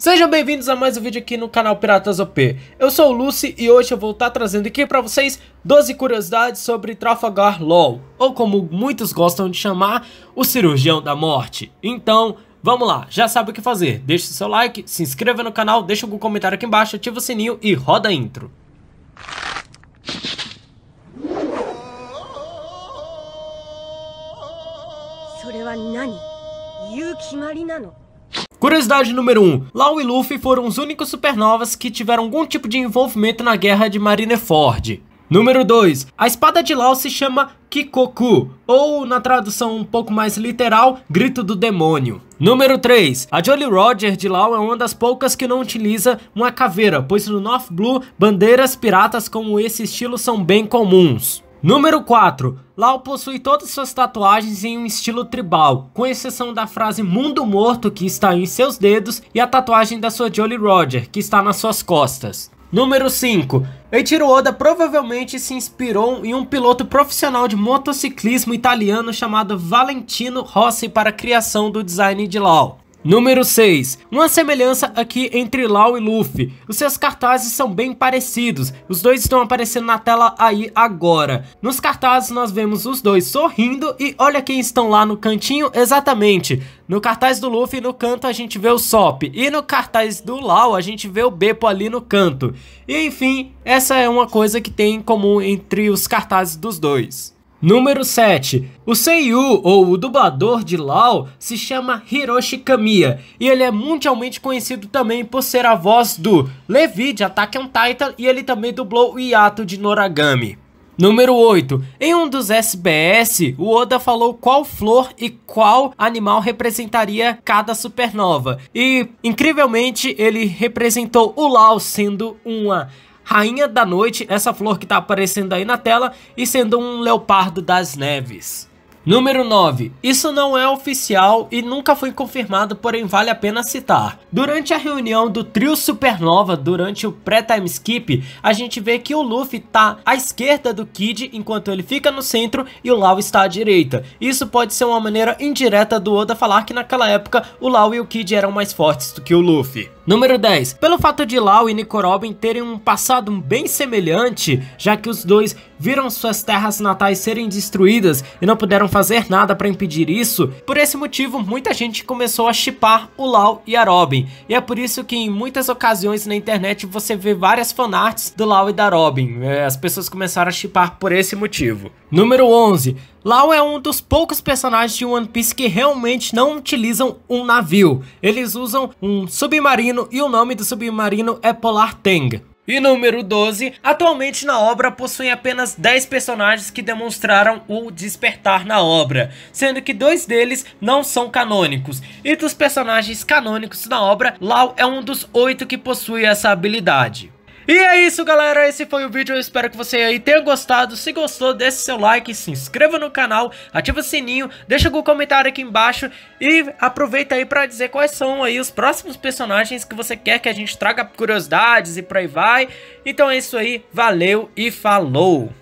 Sejam bem-vindos a mais um vídeo aqui no canal Piratas OP. Eu sou o Lucy e hoje eu vou estar trazendo aqui para vocês 12 curiosidades sobre Trafalgar LOL, ou como muitos gostam de chamar, o cirurgião da morte. Então, vamos lá, já sabe o que fazer. Deixe seu like, se inscreva no canal, deixa algum comentário aqui embaixo, ativa o sininho e roda a intro. Isso é o que? Curiosidade número 1. Lau e Luffy foram os únicos supernovas que tiveram algum tipo de envolvimento na guerra de Marineford. Número 2. A espada de Lau se chama Kikoku, ou na tradução um pouco mais literal, Grito do Demônio. Número 3. A Jolly Roger de Lau é uma das poucas que não utiliza uma caveira, pois no North Blue, bandeiras piratas como esse estilo são bem comuns. Número 4. Lau possui todas suas tatuagens em um estilo tribal, com exceção da frase Mundo Morto que está em seus dedos e a tatuagem da sua Jolly Roger, que está nas suas costas. Número 5. Eiichiro Oda provavelmente se inspirou em um piloto profissional de motociclismo italiano chamado Valentino Rossi para a criação do design de Lau. Número 6. Uma semelhança aqui entre Lau e Luffy. Os seus cartazes são bem parecidos. Os dois estão aparecendo na tela aí agora. Nos cartazes nós vemos os dois sorrindo e olha quem estão lá no cantinho exatamente. No cartaz do Luffy no canto a gente vê o Sop e no cartaz do Lau a gente vê o Beppo ali no canto. E enfim, essa é uma coisa que tem em comum entre os cartazes dos dois. Número 7. O Seiyu, ou o dublador de Lao, se chama Hiroshi Kamiya, e ele é mundialmente conhecido também por ser a voz do Levi de Attack on Titan, e ele também dublou o Yato de Noragami. Número 8. Em um dos SBS, o Oda falou qual flor e qual animal representaria cada supernova. E, incrivelmente, ele representou o Lao sendo uma Rainha da Noite, essa flor que tá aparecendo aí na tela, e sendo um leopardo das neves. Número 9. Isso não é oficial e nunca foi confirmado, porém vale a pena citar. Durante a reunião do trio Supernova, durante o pré-time skip, a gente vê que o Luffy tá à esquerda do Kid, enquanto ele fica no centro e o Lau está à direita. Isso pode ser uma maneira indireta do Oda falar que naquela época o Lau e o Kid eram mais fortes do que o Luffy. Número 10. Pelo fato de Lau e Nico Robin terem um passado bem semelhante, já que os dois viram suas terras natais serem destruídas e não puderam fazer nada para impedir isso, por esse motivo muita gente começou a chipar o Lau e a Robin, e é por isso que em muitas ocasiões na internet você vê várias fanarts do Lau e da Robin, é, as pessoas começaram a chipar por esse motivo. Número 11. Lau é um dos poucos personagens de One Piece que realmente não utilizam um navio. Eles usam um submarino e o nome do submarino é Polar Tang. E número 12, atualmente na obra possuem apenas 10 personagens que demonstraram o despertar na obra, sendo que dois deles não são canônicos. E dos personagens canônicos na obra, Lau é um dos 8 que possui essa habilidade. E é isso galera, esse foi o vídeo, eu espero que você aí tenha gostado, se gostou deixe seu like, se inscreva no canal, ativa o sininho, deixa algum comentário aqui embaixo e aproveita aí pra dizer quais são aí os próximos personagens que você quer que a gente traga curiosidades e por aí vai. Então é isso aí, valeu e falou!